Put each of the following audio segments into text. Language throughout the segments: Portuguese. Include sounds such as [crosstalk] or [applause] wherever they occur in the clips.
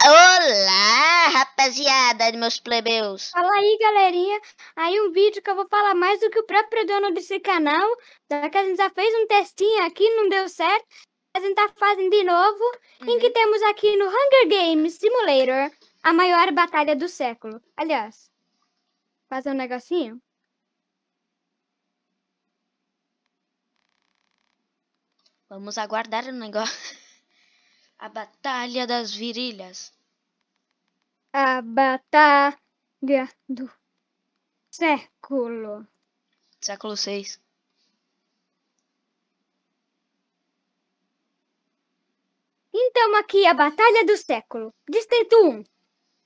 Olá, rapaziada de meus plebeus. Fala aí, galerinha. Aí um vídeo que eu vou falar mais do que o próprio dono desse canal. Já que a gente já fez um testinho aqui, não deu certo. A gente tá fazendo de novo. Uhum. Em que uhum. temos aqui no Hunger Games Simulator, a maior batalha do século. Aliás, fazer um negocinho. Vamos aguardar o negócio. [laughs] A Batalha das Virilhas a batalha do século. Século 6. Então aqui a batalha do século. Distrito 1.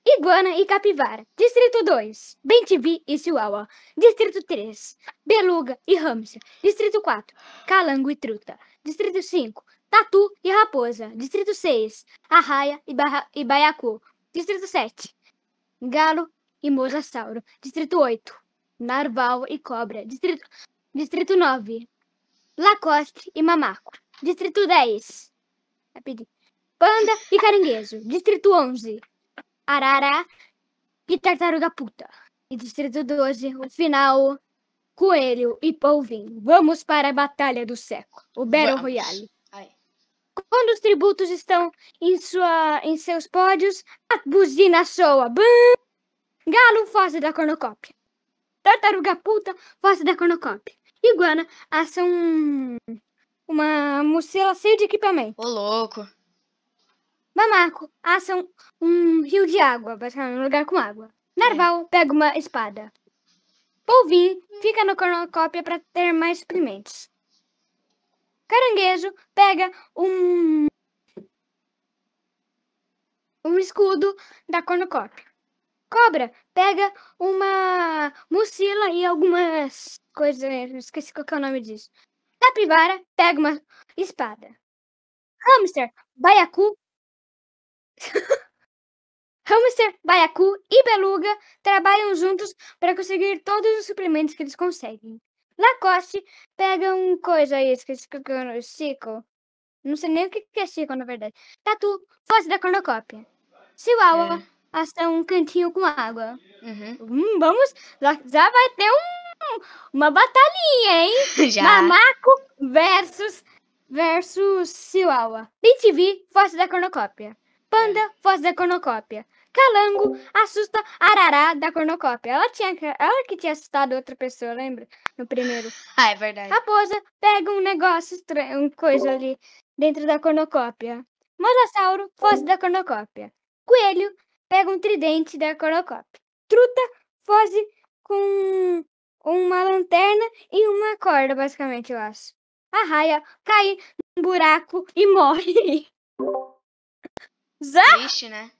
Iguana e capivara. Distrito 2. Bentivi e Chihuahua. Distrito 3. Beluga e hamster. Distrito 4. Calango e truta. Distrito 5. Tatu e raposa. Distrito 6. Arraia e, barra... e baiacu. Distrito 7. Galo e mosasauro. Distrito 8. Narval e cobra. Distrito, Distrito 9. Lacoste e mamaco. Distrito 10. Panda e caranguejo. Distrito 11. Arara e tartaruga puta. E distrito 12, o final, coelho e polvinho. Vamos para a batalha do século, o Battle Royale. Quando os tributos estão em, sua, em seus pódios, a buzina soa. Bum! Galo, foge da cornucópia. Tartaruga puta, foge da cornucópia. Iguana, assa um... uma mucela cheia de equipamento. Ô, louco. Mamaco, assa um, um rio de água, basicamente um lugar com água. Narval, é. pega uma espada. Polvin, fica na cornucópia para ter mais suprimentos. Caranguejo pega um um escudo da cornucópia. Cobra pega uma mucila e algumas coisas. É, esqueci qual é o nome disso. Capivara pega uma espada. Hamster, baiacu. [laughs] Hamster, baiacu e beluga trabalham juntos para conseguir todos os suprimentos que eles conseguem. Lacoste pega um coisa aí, esqueci é que eu Cico. Não sei nem o que é Chico, na verdade. Tatu, tá fosse da cornocópia. Chihuahua, é. um cantinho com água. Uhum. Hum, vamos, já vai ter um, uma batalhinha, hein? [laughs] já. Mamaco versus, versus Chihuahua. BTV, fosse da cornocópia. Panda, é. fosse da cornocópia. Calango assusta Arará da cornocópia. Ela, tinha, ela que tinha assustado outra pessoa, lembra? No primeiro. [laughs] Ah, é verdade. Raposa pega um negócio estranho, uma coisa ali dentro da cornocópia. Mosasauro, foge da cornocópia. Coelho pega um tridente da cornocópia. Truta foge com uma lanterna e uma corda, basicamente, eu acho. A raia cai num buraco e morre. [laughs] Zá? Triste, né?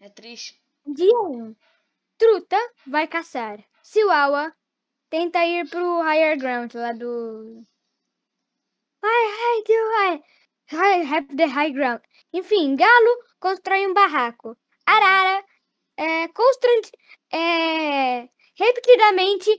É triste. Dia 1. Um. Truta vai caçar. Chihuahua tenta ir pro higher ground lá do. Ai, ai, ai, have the high ground. Enfim, galo constrói um barraco. Arara é, constante, é, repetidamente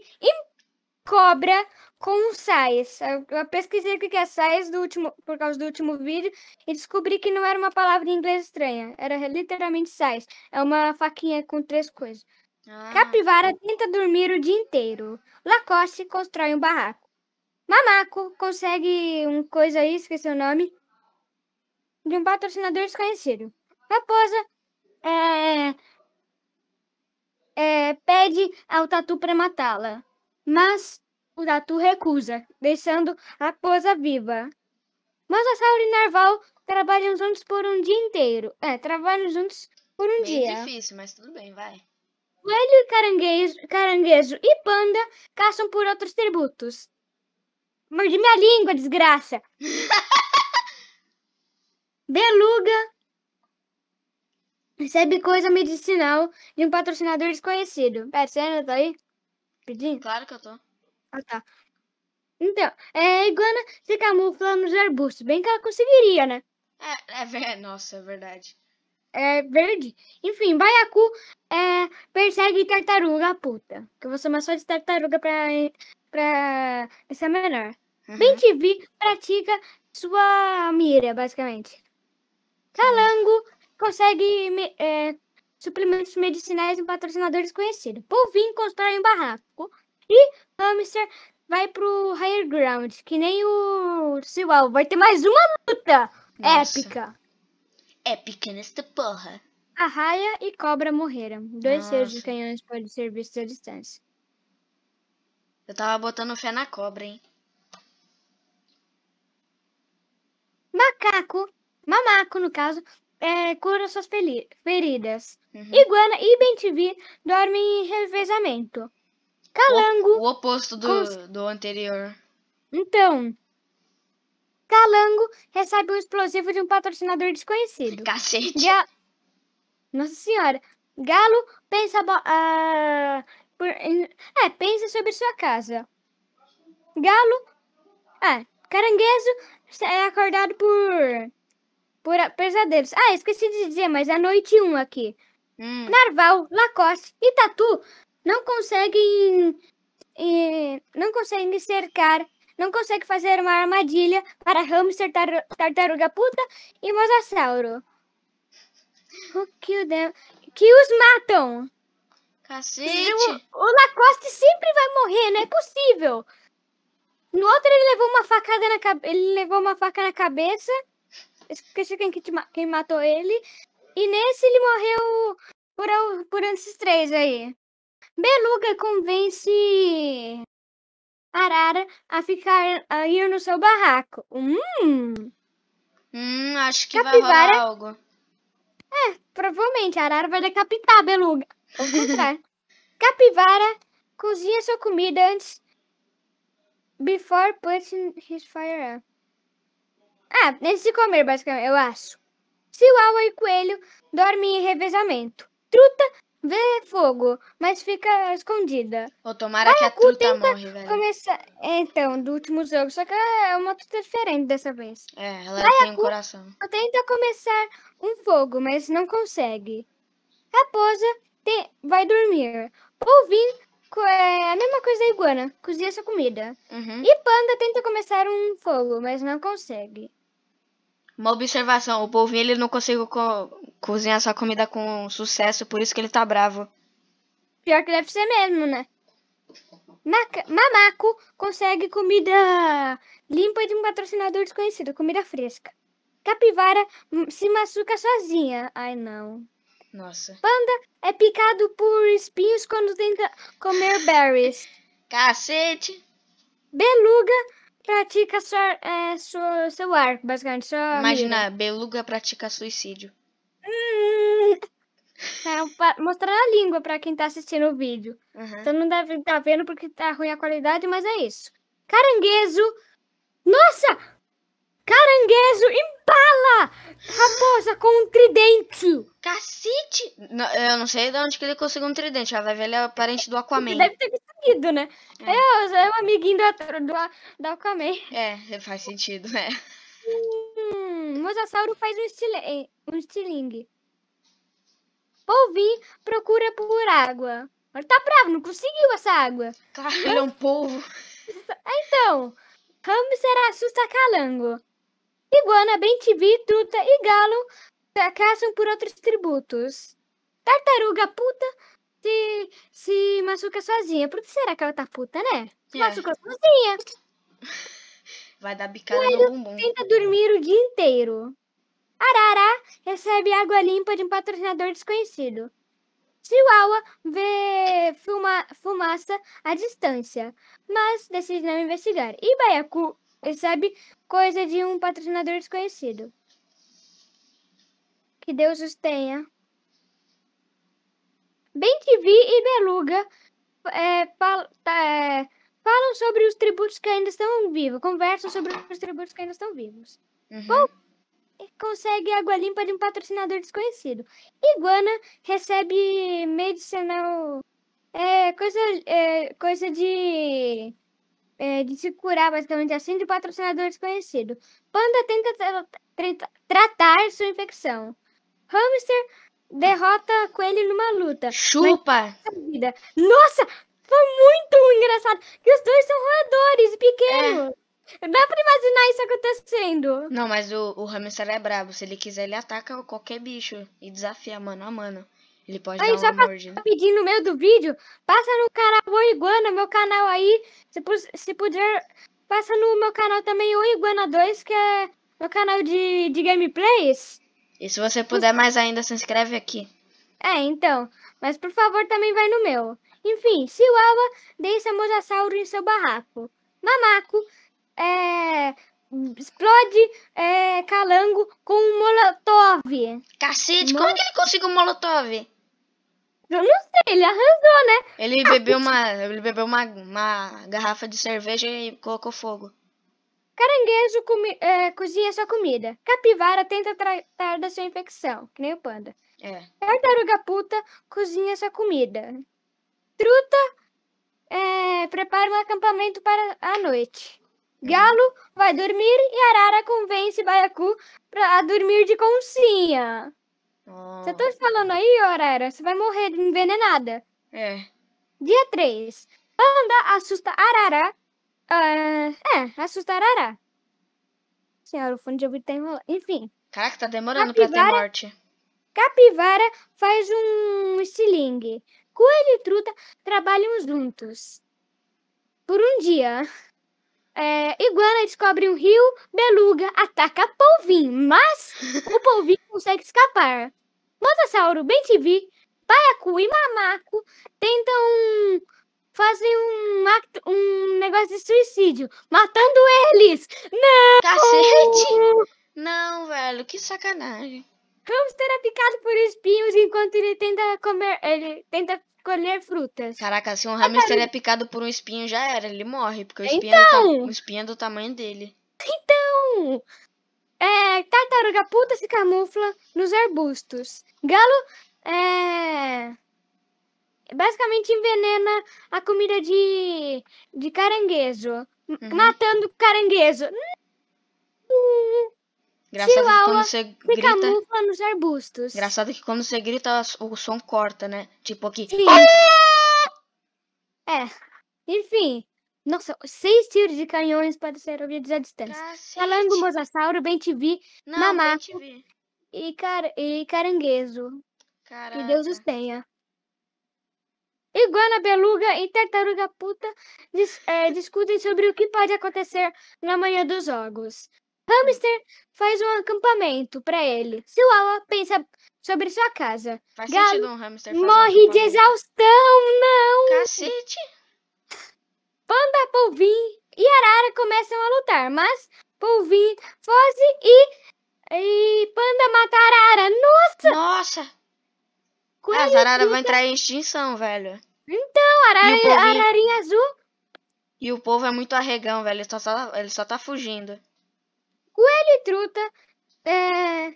cobra com saias. Eu pesquisei o que é saias do último, por causa do último vídeo e descobri que não era uma palavra em inglês estranha. Era literalmente saias. É uma faquinha com três coisas. Ah. Capivara tenta dormir o dia inteiro. Lacoste constrói um barraco. Mamaco consegue um coisa aí, esqueci o nome, de um patrocinador desconhecido. Raposa é, é, pede ao tatu para matá-la. Mas o Datu recusa, deixando a coisa viva. Mas Mosasauro e Narval trabalham juntos por um dia inteiro. É, trabalham juntos por um Meio dia. difícil, mas tudo bem, vai. Coelho, caranguejo, caranguejo e panda caçam por outros tributos. Mordi minha língua, desgraça! [laughs] Beluga recebe coisa medicinal de um patrocinador desconhecido. Pera, você ainda tá aí? Claro que eu tô. Ah, tá. Então, é, a iguana se camufla nos arbustos. Bem que ela conseguiria, né? É, é ver... Nossa, é verdade. É verde. Enfim, baiacu é, persegue tartaruga puta. Que eu vou somar só de tartaruga pra, pra ser é menor. Uhum. Bem TV pratica sua mira, basicamente. Calango consegue é, suplementos medicinais e patrocinador desconhecido. Polvin constrói um barraco e Hamster vai pro higher ground, que nem o Siwal. Vai ter mais uma luta Nossa. épica. Épica nesta porra. A raia e Cobra morreram. Dois seres de canhões podem ser vistos à distância. Eu tava botando fé na cobra, hein? Macaco, mamaco no caso, é, cura suas feridas. Uhum. Iguana e Bentivi dormem em revezamento. Calango. O, o oposto do, cons... do anterior. Então. Calango recebe um explosivo de um patrocinador desconhecido. Cacete. Ga... Nossa senhora. Galo pensa. Bo... Ah, por... É, pensa sobre sua casa. Galo. É. Caranguejo é acordado por por pesadelos. Ah, esqueci de dizer, mas é a noite 1 aqui. Hum. Narval, Lacoste e Tatu não conseguem. Eh, não conseguem cercar. Não conseguem fazer uma armadilha para hamster, tar, tartaruga puta e mosasauro. O que, o que os matam? Cacete! O, o Lacoste sempre vai morrer, não é possível! No outro ele levou uma facada na Ele levou uma faca na cabeça esqueci quem, que quem matou ele. E nesse ele morreu por, por esses três aí. Beluga convence Arara a ficar a ir no seu barraco. Hum. Hum, acho que Capivara... vai rolar algo. É, provavelmente a Arara vai decapitar a Beluga. [laughs] Capivara cozinha sua comida antes before putting his fire up. Ah, nesse comer, basicamente, eu acho. Chihuahua e coelho dormem em revezamento. Truta vê fogo, mas fica escondida. Ou tomara que a truta morre, velho. Começa é, Então, do último jogo, só que é uma truta diferente dessa vez. É, ela tem um coração. Tenta começar um fogo, mas não consegue. Raposa tem... vai dormir. Polvinho é a mesma coisa da iguana, cozinha sua comida. Uhum. E panda tenta começar um fogo, mas não consegue. Uma observação, o polvinho ele não conseguiu co cozinhar sua comida com sucesso, por isso que ele tá bravo. Pior que deve ser mesmo, né? Maca Mamaco consegue comida limpa de um patrocinador desconhecido, comida fresca. Capivara se machuca sozinha. Ai, não. Nossa. Panda é picado por espinhos quando tenta comer berries. [laughs] Cacete! Beluga pratica sua, é, sua, seu arco, basicamente. Sua Imagina, mira. beluga pratica suicídio. Hum, é mostrar a língua para quem tá assistindo o vídeo. Uhum. Então não deve estar tá vendo porque tá ruim a qualidade, mas é isso. Caranguejo. Nossa! Caranguejo embala raposa com um tridente. Cacete! eu não sei de onde que ele conseguiu um tridente. Ela vai ver ele é parente do Aquaman. Ele deve ter conseguido, né? É, é, é um é amiguinho do, do, do Aquaman. É, faz sentido, né? Hum, o Mosasauro faz um, estile, é, um estilingue. Polvinho procura por água. Ele tá bravo, não conseguiu essa água. Claro, tá, ele é um polvo. É, então, Ramos era assusta calango. Iguana, Brintivi, Truta e Galo caçam por outros tributos. Tartaruga puta se, se machuca sozinha. Por que será que ela tá puta, né? Se é. machuca sozinha. [laughs] Vai dar bicada Coelho no bumbum. tenta dormir o dia inteiro. Arara recebe água limpa de um patrocinador desconhecido. Chihuahua vê fuma, fumaça à distância, mas decide não investigar. E Baiacu recebe coisa de um patrocinador desconhecido. Que Deus os tenha. Bem TV e Beluga é, fal, tá, é, falam sobre os tributos que ainda estão vivos, conversam sobre os tributos que ainda estão vivos. Uhum. Bom, consegue água limpa de um patrocinador desconhecido. Iguana recebe medicinal. É, coisa, é, coisa de é, de se curar, basicamente assim, de patrocinador desconhecido. Panda tenta tra tratar sua infecção. Hamster derrota coelho numa luta. Chupa! Nossa, foi muito engraçado. Que os dois são roedores pequenos. É. Dá pra imaginar isso acontecendo. Não, mas o, o hamster é brabo. Se ele quiser, ele ataca qualquer bicho e desafia mano a mano. Ele pode aí, dar uma tá mordida. Tá pedindo no meio do vídeo, passa no canal O Iguana, meu canal aí. Se, se puder, passa no meu canal também O Iguana 2, que é meu canal de, de gameplays. E se você puder mais ainda, se inscreve aqui. É, então. Mas por favor, também vai no meu. Enfim, Chihuahua deixa Mosasauro em seu barraco. Mamaco é, explode é, calango com um molotov. Cacete, Mol como é que ele conseguiu um molotov? Eu não sei, ele arrasou, né? Ele ah, bebeu, uma, ele bebeu uma, uma garrafa de cerveja e colocou fogo. Caranguejo comi, é, cozinha sua comida. Capivara tenta tratar da sua infecção, que nem o panda. É. Tartaruga puta cozinha sua comida. Truta é, prepara um acampamento para a noite. Uhum. Galo vai dormir e Arara convence Baiacu pra, a dormir de consinha. Ah. Você tá falando aí, arara? Você vai morrer envenenada. É. Dia 3. Panda assusta arara. Uh, é, assusta arara. Senhora, o fundo de ouvido tá enrolando. Enfim. Caraca, tá demorando capivara, pra ter morte. Capivara faz um estilingue. Coelho e truta trabalham juntos. Por um dia. É, iguana descobre um rio, beluga ataca polvinho, mas o polvinho [laughs] consegue escapar. Mosasauro, BTV, Baiacu e Mamaco tentam fazem um, um negócio de suicídio, matando eles! Não! Cacete! Não, velho, que sacanagem. Hamster é picado por espinhos enquanto ele tenta comer. Ele tenta colher frutas. Caraca, se um hamster é picado por um espinho, já era, ele morre, porque o espinho, então... é, do, então! o espinho é do tamanho dele. Então! é, tartaruga puta se camufla nos arbustos. Galo é, basicamente envenena a comida de, de caranguejo, uhum. matando caranguejo. Hum. Chihuahua que quando você grita. camufla nos arbustos. Engraçado que quando você grita, o som corta, né? Tipo aqui. Sim. Ah! É. Enfim, nossa, seis tiros de canhões podem ser ouvidos à distância. Cacete. Ah, Falando do Mosasauro, bem te vi, mamá. E, car e caranguejo. Caraca. Que Deus os tenha. Iguana, beluga e tartaruga puta dis é, discutem sobre o que pode acontecer na manhã dos jogos. Hamster faz um acampamento para ele. Chihuahua pensa sobre sua casa. Faz Galo sentido um hamster morre um de exaustão, não! Cacete! Panda, é Polvin e Arara começam a lutar, mas Polvin foge e, e Panda mata Arara. Nossa! Nossa! Quando as Arara luta... vai entrar em extinção, velho. Então, Arara, e povinho... Ararinha Azul. E o povo é muito arregão, velho. Ele só, só, tá, ele só tá fugindo. Coelho e Truta é...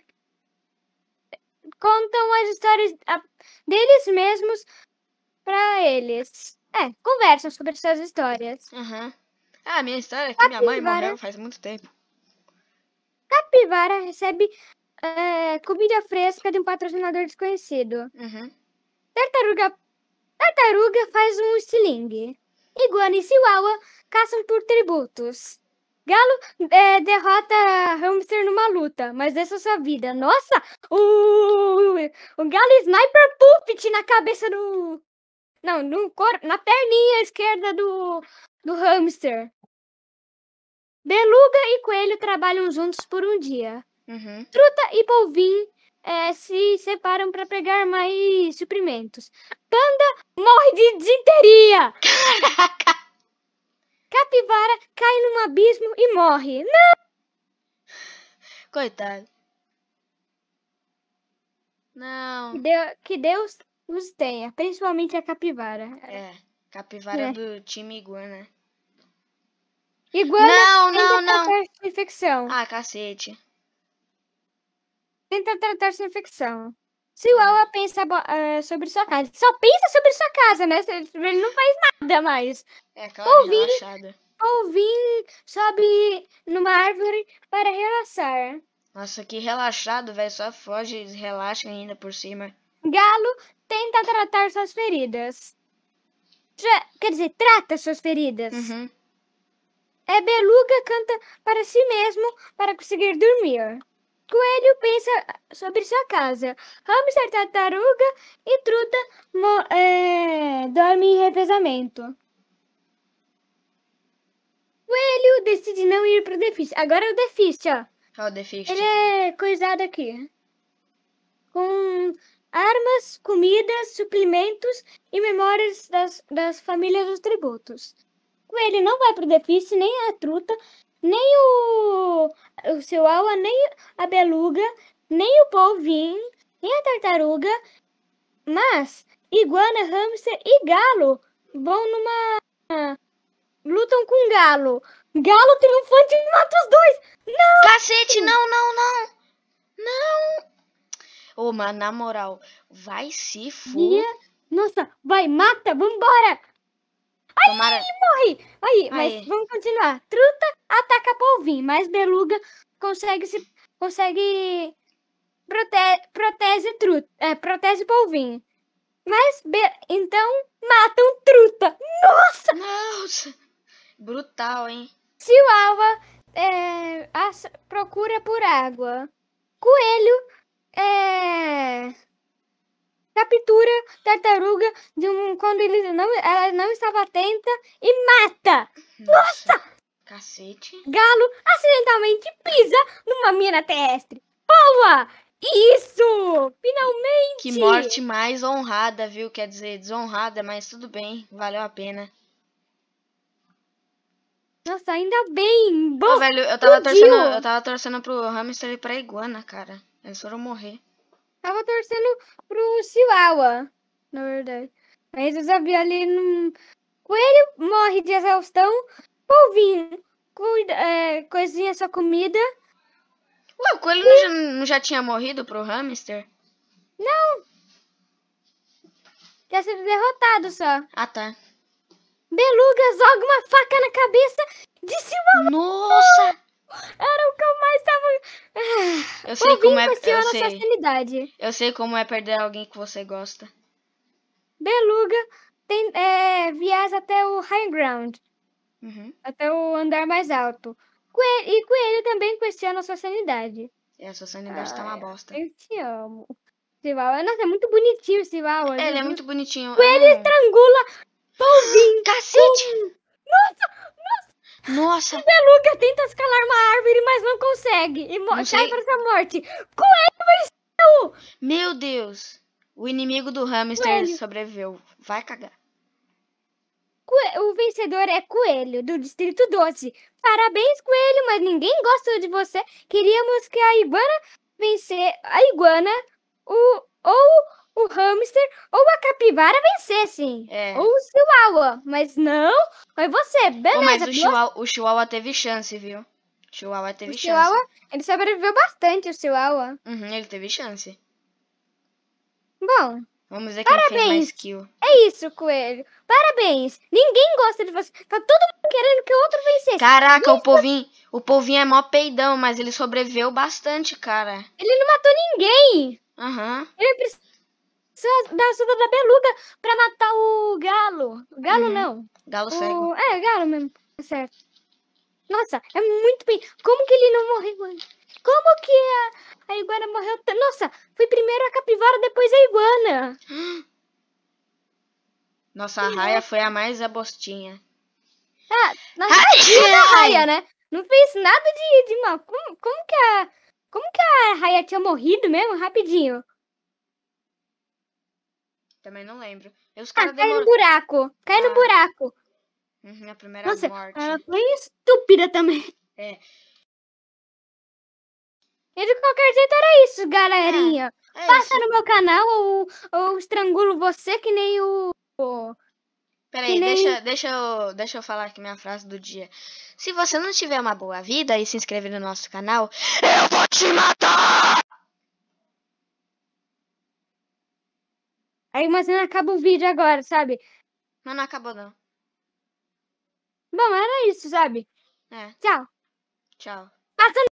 contam as histórias ah, deles mesmos para eles. É, conversam sobre suas histórias. Uhum. Ah, minha história é que Capivara... minha mãe morreu faz muito tempo. Capivara recebe é, comida fresca de um patrocinador desconhecido. Uhum. Tartaruga, tartaruga faz um estilingue. Iguana e Chihuahua caçam por tributos. Galo é, derrota hamster numa luta, mas é sua vida. Nossa! o o galo sniper puppet na cabeça do não, no cor... na perninha esquerda do, do hamster. Beluga e coelho trabalham juntos por um dia. Uhum. Truta e polvim é, se separam para pegar mais suprimentos. Panda morre de desinteria. Capivara cai num abismo e morre. Não! Coitado. Não. que Deus os tenha, principalmente a capivara. É, capivara é. do time Iguana. Iguana não, não, não. tratar infecção. Ah, cacete. Tenta tratar sua infecção. ala pensa uh, sobre sua casa. Só pensa sobre sua casa, né? Ele não faz nada mais. É, claro, Polvinho, relaxada. sobe numa árvore para relaxar. Nossa, que relaxado, velho. Só foge e relaxa ainda por cima galo tenta tratar suas feridas. Tra quer dizer, trata suas feridas. Uhum. É beluga canta para si mesmo para conseguir dormir. Coelho pensa sobre sua casa. Hamster tartaruga e truta é, dorme em revezamento. Coelho decide não ir para defício. Agora é o defício, ó. É o defício. Ele é coisado aqui. Com armas, comidas, suplementos e memórias das, das famílias dos tributos. Ele não vai pro deficit nem a truta, nem o, o seu aula, nem a beluga, nem o polvinho, nem a tartaruga, mas iguana, hamster e galo vão numa. lutam com galo. Galo triunfante mata os dois! Não! Cacete, não, não, não! Não! Ô, oh, mas na moral, vai se fuder. Nossa, vai, mata, vambora! Ai, Tomara... morre! Aí, mas vamos continuar. Truta ataca polvinho, mas beluga consegue se. consegue. Prote... protege truta. É, protege polvinho. Mas, be... então, matam truta. Nossa! Nossa! Brutal, hein? Chihuahua é, procura por água. Coelho é, captura tartaruga de um, quando ele não, ela não estava atenta e mata. Nossa! Nossa! Cacete. Galo acidentalmente pisa numa mina terrestre. Boa! Isso! Finalmente! Que morte mais honrada, viu? Quer dizer, desonrada, mas tudo bem, valeu a pena. Nossa, ainda bem! Bom, oh, velho, eu tava, torcendo, eu tava torcendo pro hamster e pra iguana, cara. Eles foram morrer. Tava torcendo pro Chihuahua, na verdade. Mas os aviões ali não. Coelho morre de exaustão, polvinho, cuida, é, coisinha sua comida. Ué, o coelho e... não, já, não, já, tinha morrido pro hamster? Não! Quer ser derrotado só. Ah, tá. Beluga joga uma faca na cabeça de Chihuahua. Nossa! Era o que eu mais tava. Ah, eu sei Ouvindo como é aqui, eu, eu sei. Sanidade. Eu sei como é perder alguém que você gosta. Beluga tem é, viaja até o high ground. Uhum. Até o andar mais alto. Coelho, e coelho também questiona a sua sanidade. E a sua sanidade ah, tá uma ah, bosta. Eu te amo. Sival. É, nossa, é muito bonitinho esse Sival. Ele é muito bonitinho. Coelho ah. estrangula Polvin. Cacete! Nossa, nossa. Nossa! Beluga tenta escalar uma árvore, mas não consegue. E não cai para sua morte. Coelho venceu! Meu Deus! O inimigo do hamster coelho. sobreviveu. Vai cagar. Coelho. O vencedor é Coelho, do Distrito 12. Parabéns, Coelho, mas ninguém gosta de você. Queríamos que a Iguana vencer a Iguana o, ou o hamster ou a capivara vencessem. É. Ou o chihuahua. Mas não, foi você. Beleza. Oh, mas o chihuahua, o chihuahua teve chance, viu? O chihuahua teve o chance. Chihuahua, ele sobreviveu bastante, o chihuahua. Uhum, ele teve chance. Bom. Vamos ver quem parabéns. mais kill. É isso, coelho. Parabéns. Ninguém gosta de você. Tá todo mundo querendo que o outro vencesse. Caraca, o povinho, o povinho é mó peidão, mas ele sobreviveu bastante, cara. Ele não matou ninguém. Aham. Uhum. Ele precisa da ajuda da beluga pra matar o galo. Galo uhum. não. Galo o... cego. É, galo mesmo. Tá certo. Nossa, é muito bem. Como que ele não morreu? Como que a, a iguana morreu? Nossa, foi primeiro a capivara, depois a iguana. [gasps] Nossa, a uhum. raia foi a mais abostinha. Ah, nossa, raia! a raia, né? Não fez nada de, de mal. Como, como, que a, como que a raia tinha morrido mesmo? Rapidinho. Também não lembro. E os ah, cai no buraco. Cai ah. no buraco. Uhum, a primeira Nossa, morte. Ela foi estúpida também. É. E de qualquer jeito era isso, galerinha. É, é Passa isso. no meu canal ou, ou estrangulo você que nem o. Peraí, nem... deixa, deixa, eu, deixa eu falar aqui minha frase do dia. Se você não tiver uma boa vida e se inscrever no nosso canal, eu vou te matar! Aí, mas não acaba o vídeo agora, sabe? Mas não acabou, não. Bom, era isso, sabe? É. Tchau. Tchau. Passando